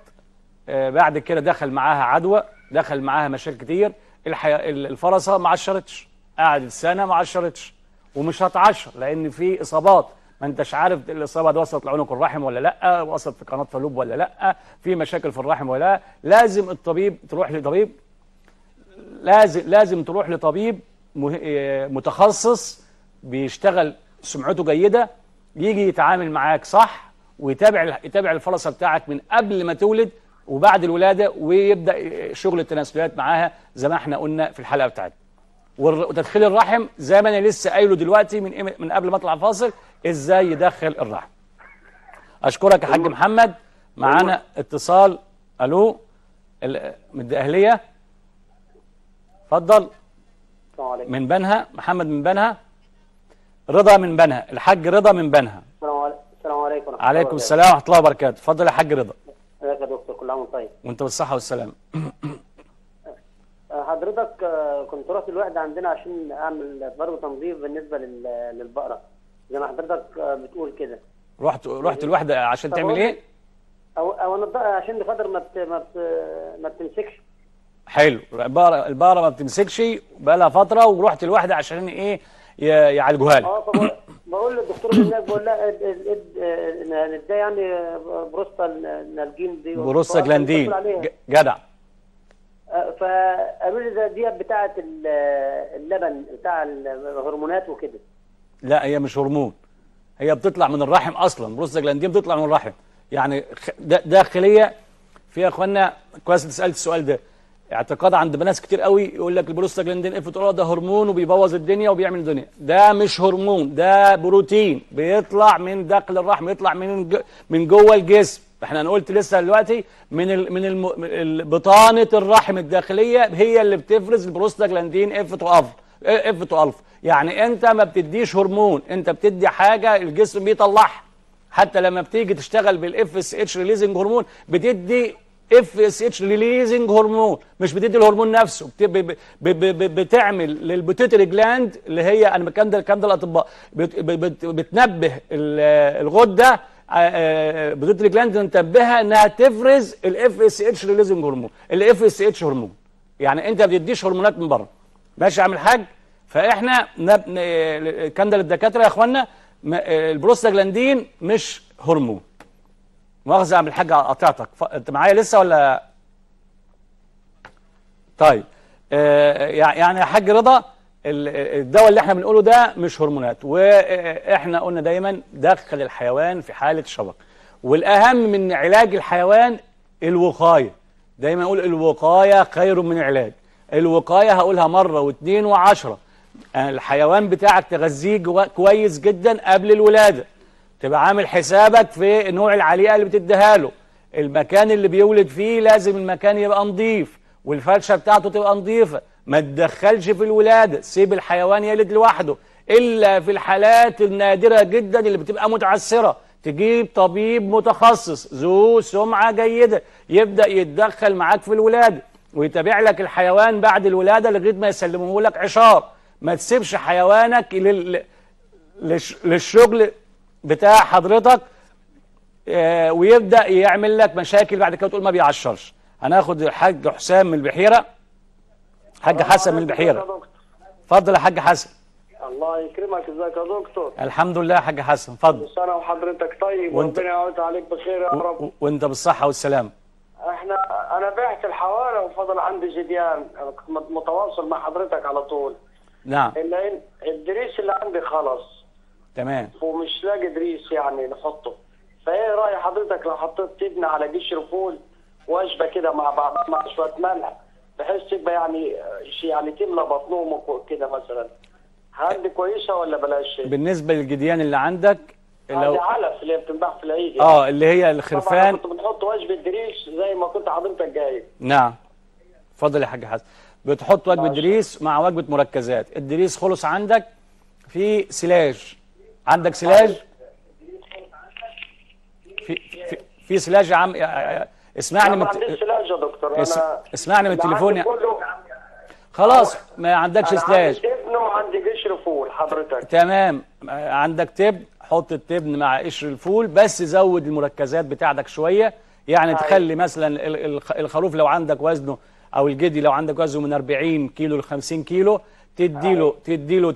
آه، بعد كده دخل معاها عدوى دخل معاها مشاكل كتير الحي... الفرسه ما عشرتش قعدت سنه ما عشرتش ومش هتعشر لان في اصابات ما انتش عارف الاصابه دي وصلت لعنق الرحم ولا لا وصلت في قناه فالوب ولا لا في مشاكل في الرحم ولا لا لازم الطبيب تروح لطبيب لازم لازم تروح لطبيب متخصص بيشتغل سمعته جيده يجي يتعامل معاك صح ويتابع يتابع الفرصه بتاعك من قبل ما تولد وبعد الولادة ويبدأ شغل التناسليات معاها زي ما احنا قلنا في الحلقة بتاعتنا وتدخيل الرحم زي ما انا لسه قايله دلوقتي من من قبل ما اطلع فاصل ازاي يدخل الرحم اشكرك يا حاج محمد معانا اتصال الو من الاهليه اتفضل من بنها محمد من بنها رضا من بنها الحاج رضا من بنها السلام عليكم عليكم السلام ورحمه الله وبركاته اتفضل يا حاج رضا طيب وانت بالصحه والسلامه آه، حضرتك آه، كنت رحت الوحده عندنا عشان اعمل برضه تنظيف بالنسبه للبقره زي ما حضرتك آه، بتقول كده رحت رحت يعني الوحده عشان تعمل ايه؟ او او انا عشان الخضر ما بت ما بت ما بتمسكش حلو البقره البقره ما بتمسكش بقى لها فتره ورحت الوحده عشان ايه يعالجوها لي اه بقول للدكتور هناك بقول لها الإد ده يعني بروستا النالجين دي بروستا جلاندين جدع آه، فقالوا لي دي بتاعة اللبن بتاع الهرمونات وكده لا هي مش هرمون هي بتطلع من الرحم اصلا بروستا جلاندين بتطلع من الرحم يعني داخليه في يا اخوانا كويس انت سالت السؤال ده اعتقاد عند ناس كتير قوي يقول لك البروستاجلاندين اف تقول ده هرمون وبيبوظ الدنيا وبيعمل الدنيا ده مش هرمون ده بروتين بيطلع من داخل الرحم يطلع من من جوه الجسم احنا انا قلت لسه دلوقتي من الـ من الـ بطانه الرحم الداخليه هي اللي بتفرز البروستاجلاندين اف 12 اف الف يعني انت ما بتديش هرمون انت بتدي حاجه الجسم بيطلعها حتى لما بتيجي تشتغل بالاف اس اتش ريليزنج هرمون بتدي اف اس اتش ريليزنج هرمون مش بتدي الهرمون نفسه بت... ب... ب... ب... بتعمل للبوتيتر جلاند اللي هي انا الكلام ده الكلام ده الاطباء بت... بت... بتنبه الغده آه، آه، بوتيتر جلاند تنبهها انها تفرز الاف اس اتش ريليزنج هرمون الاف اس اتش هرمون يعني انت ما بتديش هرمونات من بره ماشي يا عم الحاج فاحنا آه، الكلام ده للدكاتره يا اخوانا البروستاجلاندين مش هرمون مؤاخذه من الحاجة قطعتك ف... انت معايا لسه ولا طيب آه يعني يا حاج رضا الدواء اللي احنا بنقوله ده مش هرمونات واحنا قلنا دايما دخل الحيوان في حاله شبك والاهم من علاج الحيوان الوقايه دايما اقول الوقايه خير من العلاج الوقايه هقولها مره واثنين وعشره يعني الحيوان بتاعك تغذيه كويس جدا قبل الولاده تبقى عامل حسابك في نوع العليقه اللي بتديها له المكان اللي بيولد فيه لازم المكان يبقى نظيف والفرشه بتاعته تبقى نظيفه ما تدخلش في الولاده سيب الحيوان يلد لوحده الا في الحالات النادره جدا اللي بتبقى متعثره تجيب طبيب متخصص ذو سمعه جيده يبدا يتدخل معاك في الولاده ويتابع لك الحيوان بعد الولاده لغايه ما يسلمه لك عشار ما تسيبش حيوانك لل... لش... للشغل بتاع حضرتك آه، ويبدا يعمل لك مشاكل بعد كده تقول ما بيعشرش هناخد الحاج حسام من البحيره حاج حسن من البحيره اتفضل يا حاج حسن الله يكرمك ازيك يا دكتور الحمد لله يا حاج حسن اتفضل انا وحضرتك طيب وانت... يعود عليك بخير يا رب و... وانت بالصحه والسلامه احنا انا بعت الحواله وفضل عندي جديان انا متواصل مع حضرتك على طول نعم الا الدريس اللي عندي خلص تمام ومش لاقي دريس يعني نحطه فايه راي حضرتك لو حطيت تبني على جيش الفول وجبه كده مع بعض مع شويه ملح بحيث تبقى يعني يعني تملى بطنهم كده مثلا هل دي كويسه ولا بلاش بالنسبه للجديان اللي عندك لو علف اللي بتنباع في العيد يعني. اه اللي هي الخرفان كنت بنحط وجبه دريش زي ما كنت حضرتك جايب نعم اتفضل يا حاج حسن بتحط وجبه دريس مع وجبه مركزات الدريس خلص عندك في سلاج عندك سلاج في في, سلاج يا عم آه، آه، آه، اسمعني من سلاج يا دكتور اسمعني من التليفون يا... خلاص ما عندكش سلاج عندي تبن وعندي قشر فول حضرتك تمام عندك تبن حط التبن مع قشر الفول بس زود المركزات بتاعتك شويه يعني طيب. تخلي مثلا الخروف لو عندك وزنه او الجدي لو عندك وزنه من 40 كيلو ل 50 كيلو تدي له تدي له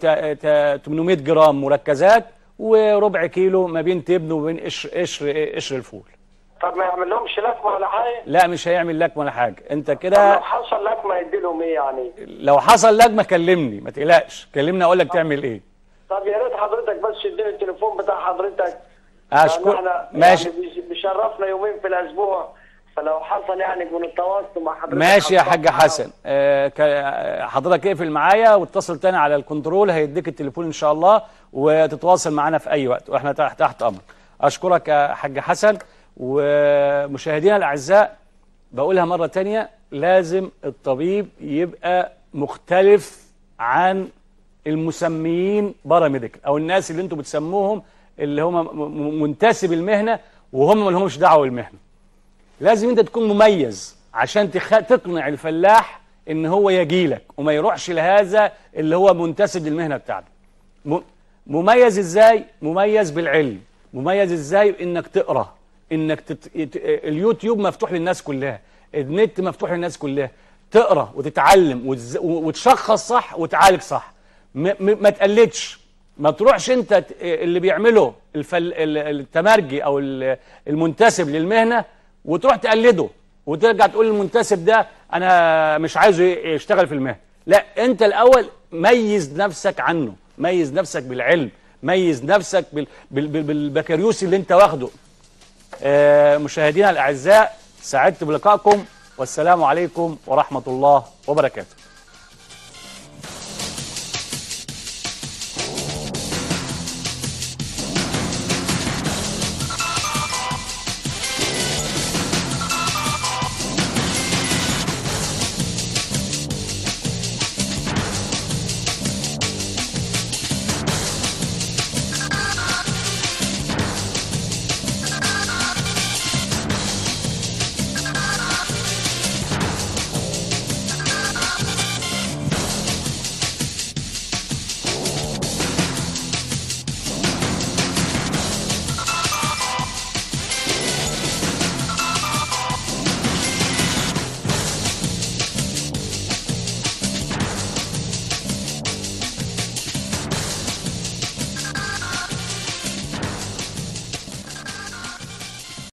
800 جرام مركزات وربع كيلو ما بين تبن وبين قشر قشر قشر الفول طب ما يعمل لهمش لكمه ولا حاجه لا مش هيعمل لكمه ولا حاجه انت كده لو حصل لكمه يدي لهم ايه يعني لو حصل لكمه كلمني ما تقلقش كلمني اقول لك تعمل ايه طب يا ريت حضرتك بس تديني التليفون بتاع حضرتك اشكر ماشي يعني بيشرفنا يومين في الاسبوع فلو حصل يعني يكون التواصل مع حضرتك ماشي يا حاج حسن آه، حضرتك اقفل معايا واتصل تاني على الكنترول هيديك التليفون ان شاء الله وتتواصل معانا في اي وقت واحنا تحت تحت امرك اشكرك يا حاج حسن ومشاهدينا الاعزاء بقولها مره تانية لازم الطبيب يبقى مختلف عن المسميين باراميديكال او الناس اللي انتم بتسموهم اللي هم منتسب المهنه وهم ما لهمش دعوه بالمهنه لازم انت تكون مميز عشان تخ... تقنع الفلاح ان هو يجي لك وما يروحش لهذا اللي هو منتسب للمهنه بتاعته م... مميز ازاي مميز بالعلم مميز ازاي انك تقرا انك تت... اليوتيوب مفتوح للناس كلها النت مفتوح للناس كلها تقرا وتتعلم وتز... وتشخص صح وتعالج صح م... م... ما تقلدش ما تروحش انت اللي بيعمله الفل... التمرجي او المنتسب للمهنه وتروح تقلده وترجع تقول للمنتسب ده انا مش عايزه يشتغل في المهنه لا انت الاول ميز نفسك عنه ميز نفسك بالعلم ميز نفسك بالبكريوس بالبكالوريوس اللي انت واخده آه مشاهدينا الاعزاء سعدت بلقائكم والسلام عليكم ورحمه الله وبركاته